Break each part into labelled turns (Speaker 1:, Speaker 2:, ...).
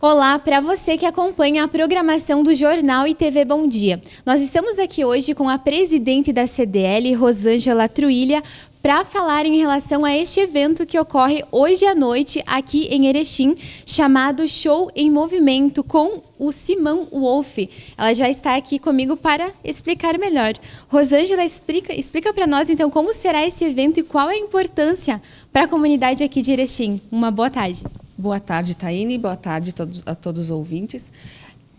Speaker 1: Olá para você que acompanha a programação do Jornal e TV Bom Dia. Nós estamos aqui hoje com a presidente da CDL, Rosângela Truilha, para falar em relação a este evento que ocorre hoje à noite aqui em Erechim, chamado Show em Movimento com o Simão Wolff. Ela já está aqui comigo para explicar melhor. Rosângela, explica, explica para nós então como será esse evento e qual a importância para a comunidade aqui de Erechim. Uma boa tarde. Boa tarde, Taine.
Speaker 2: Boa tarde a todos, a todos os ouvintes.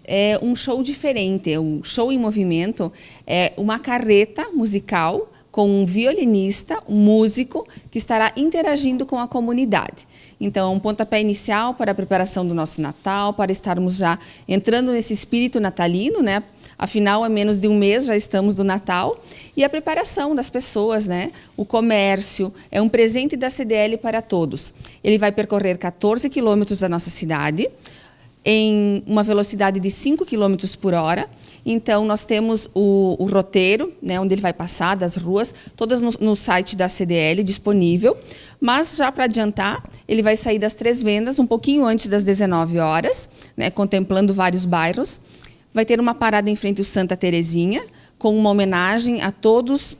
Speaker 2: É um show diferente, é um show em movimento. É uma carreta musical com um violinista, um músico, que estará interagindo com a comunidade. Então, é um pontapé inicial para a preparação do nosso Natal, para estarmos já entrando nesse espírito natalino, né? Afinal, há menos de um mês já estamos do Natal. E a preparação das pessoas, né? O comércio é um presente da CDL para todos. Ele vai percorrer 14 quilômetros da nossa cidade, em uma velocidade de 5 km por hora então, nós temos o, o roteiro, né, onde ele vai passar, das ruas, todas no, no site da CDL disponível. Mas, já para adiantar, ele vai sair das três vendas um pouquinho antes das 19 horas, né, contemplando vários bairros. Vai ter uma parada em frente ao Santa Terezinha, com uma homenagem a todos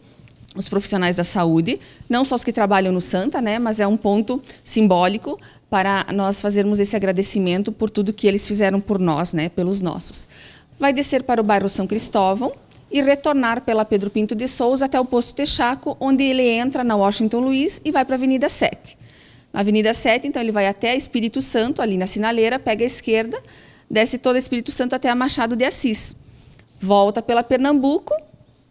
Speaker 2: os profissionais da saúde, não só os que trabalham no Santa, né, mas é um ponto simbólico para nós fazermos esse agradecimento por tudo que eles fizeram por nós, né, pelos nossos vai descer para o bairro São Cristóvão e retornar pela Pedro Pinto de Souza até o posto Texaco, onde ele entra na Washington Luiz e vai para a Avenida 7. Na Avenida 7, então, ele vai até Espírito Santo, ali na sinaleira, pega a esquerda, desce todo Espírito Santo até a Machado de Assis. Volta pela Pernambuco,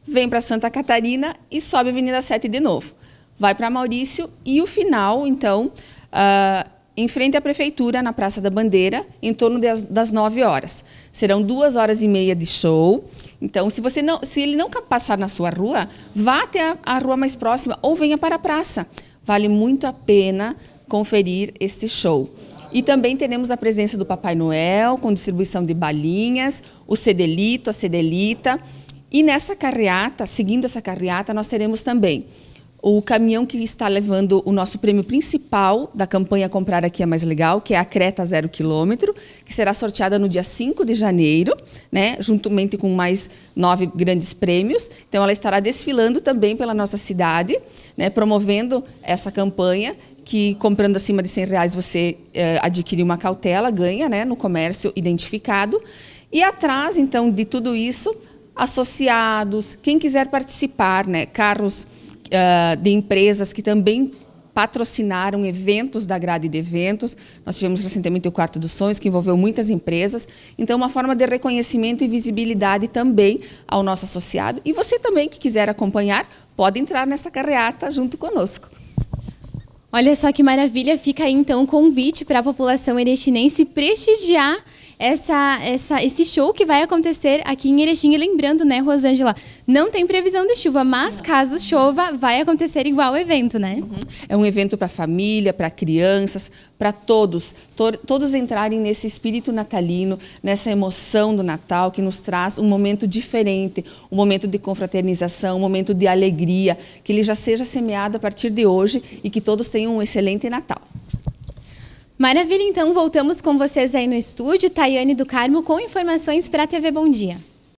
Speaker 2: vem para Santa Catarina e sobe a Avenida 7 de novo. Vai para Maurício e o final, então, ah, em frente à Prefeitura, na Praça da Bandeira, em torno das, das 9 horas. Serão duas horas e meia de show. Então, se, você não, se ele não passar na sua rua, vá até a, a rua mais próxima ou venha para a praça. Vale muito a pena conferir este show. E também teremos a presença do Papai Noel, com distribuição de balinhas, o Cedelito, a Cedelita. E nessa carreata, seguindo essa carreata, nós teremos também o caminhão que está levando o nosso prêmio principal da campanha Comprar Aqui é Mais Legal, que é a Creta Zero Quilômetro, que será sorteada no dia 5 de janeiro, né, juntamente com mais nove grandes prêmios. Então, ela estará desfilando também pela nossa cidade, né, promovendo essa campanha que comprando acima de 100 reais você eh, adquire uma cautela, ganha né, no comércio identificado. E atrás, então, de tudo isso, associados, quem quiser participar, né, carros uh, de empresas que também patrocinaram eventos da grade de eventos. Nós tivemos recentemente o Quarto dos Sonhos, que envolveu muitas empresas. Então, uma forma de reconhecimento e visibilidade também ao nosso associado. E você também, que quiser acompanhar, pode entrar nessa carreata junto conosco.
Speaker 1: Olha só que maravilha, fica aí então o convite para a população erestinense prestigiar essa, essa, esse show que vai acontecer aqui em Erechim. E lembrando, né, Rosângela, não tem previsão de chuva, mas caso uhum. chova, vai acontecer igual o evento, né? Uhum.
Speaker 2: É um evento para família, para crianças, para todos. To todos entrarem nesse espírito natalino, nessa emoção do Natal que nos traz um momento diferente, um momento de confraternização, um momento de alegria, que ele já seja semeado a partir de
Speaker 1: hoje e que todos tenham um excelente Natal. Maravilha, então voltamos com vocês aí no estúdio. Tayane do Carmo com informações para a TV Bom Dia.